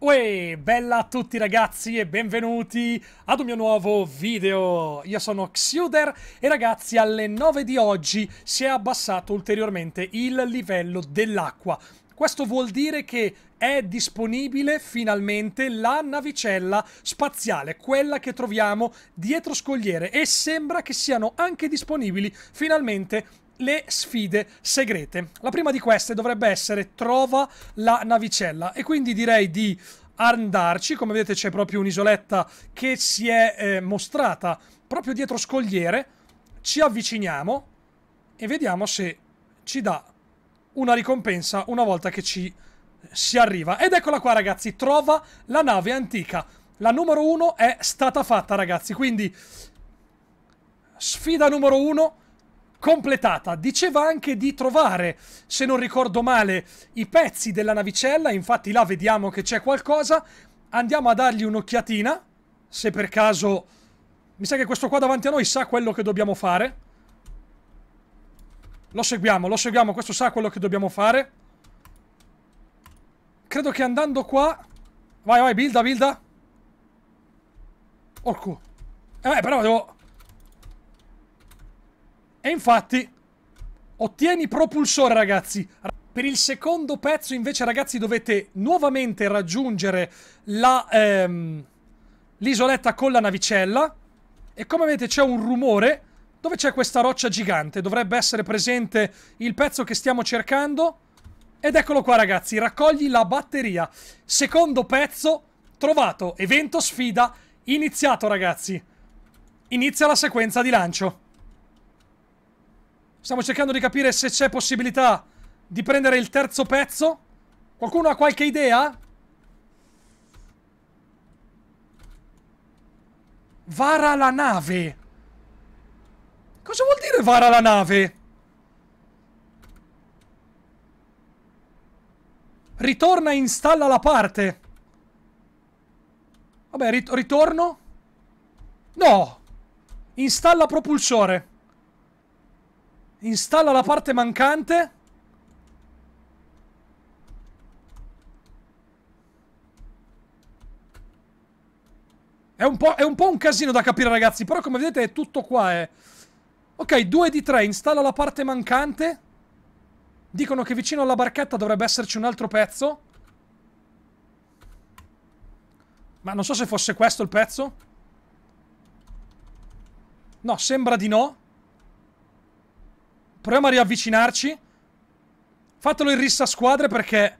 Uè, bella a tutti ragazzi e benvenuti ad un mio nuovo video. Io sono Xuder e ragazzi alle 9 di oggi si è abbassato ulteriormente il livello dell'acqua. Questo vuol dire che è disponibile finalmente la navicella spaziale, quella che troviamo dietro scogliere e sembra che siano anche disponibili finalmente le sfide segrete. La prima di queste dovrebbe essere trova la navicella e quindi direi di andarci, come vedete c'è proprio un'isoletta che si è eh, mostrata proprio dietro scogliere, ci avviciniamo e vediamo se ci dà una ricompensa una volta che ci eh, si arriva. Ed eccola qua ragazzi, trova la nave antica. La numero uno è stata fatta ragazzi, quindi sfida numero uno completata. Diceva anche di trovare, se non ricordo male, i pezzi della navicella, infatti là vediamo che c'è qualcosa. Andiamo a dargli un'occhiatina, se per caso... Mi sa che questo qua davanti a noi sa quello che dobbiamo fare. Lo seguiamo, lo seguiamo. Questo sa quello che dobbiamo fare. Credo che andando qua... Vai, vai, builda, builda. Orco. Eh, però devo... E infatti... Ottieni propulsore, ragazzi. Per il secondo pezzo, invece, ragazzi, dovete nuovamente raggiungere ehm, l'isoletta ehm, con la navicella. E come vedete c'è un rumore dove c'è questa roccia gigante? Dovrebbe essere presente il pezzo che stiamo cercando. Ed eccolo qua ragazzi, raccogli la batteria. Secondo pezzo trovato, evento sfida iniziato ragazzi. Inizia la sequenza di lancio. Stiamo cercando di capire se c'è possibilità di prendere il terzo pezzo. Qualcuno ha qualche idea? Vara la nave. Cosa vuol dire vara la nave? Ritorna e installa la parte. Vabbè, rit ritorno. No! Installa propulsore. Installa la parte mancante. È un, è un po', un casino da capire, ragazzi. Però, come vedete, è tutto qua, eh. Ok, 2 di 3, installa la parte mancante. Dicono che vicino alla barchetta dovrebbe esserci un altro pezzo. Ma non so se fosse questo il pezzo. No, sembra di no. Proviamo a riavvicinarci. Fatelo in rissa squadre perché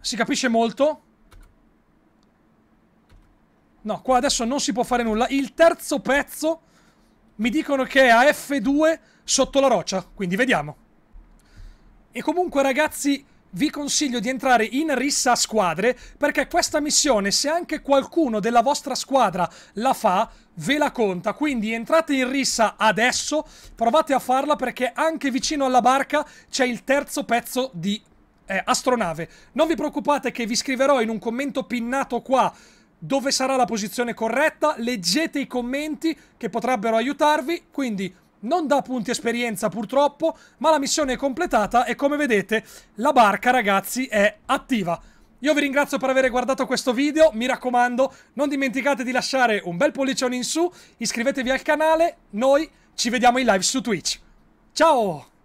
si capisce molto. No, qua adesso non si può fare nulla. Il terzo pezzo mi dicono che è a F2 sotto la roccia, quindi vediamo. E comunque ragazzi, vi consiglio di entrare in rissa a squadre, perché questa missione, se anche qualcuno della vostra squadra la fa, ve la conta. Quindi entrate in rissa adesso, provate a farla perché anche vicino alla barca c'è il terzo pezzo di eh, astronave. Non vi preoccupate che vi scriverò in un commento pinnato qua dove sarà la posizione corretta, leggete i commenti che potrebbero aiutarvi, quindi non da punti esperienza purtroppo, ma la missione è completata e come vedete la barca ragazzi è attiva. Io vi ringrazio per aver guardato questo video, mi raccomando non dimenticate di lasciare un bel pollicione in su, iscrivetevi al canale, noi ci vediamo in live su Twitch. Ciao!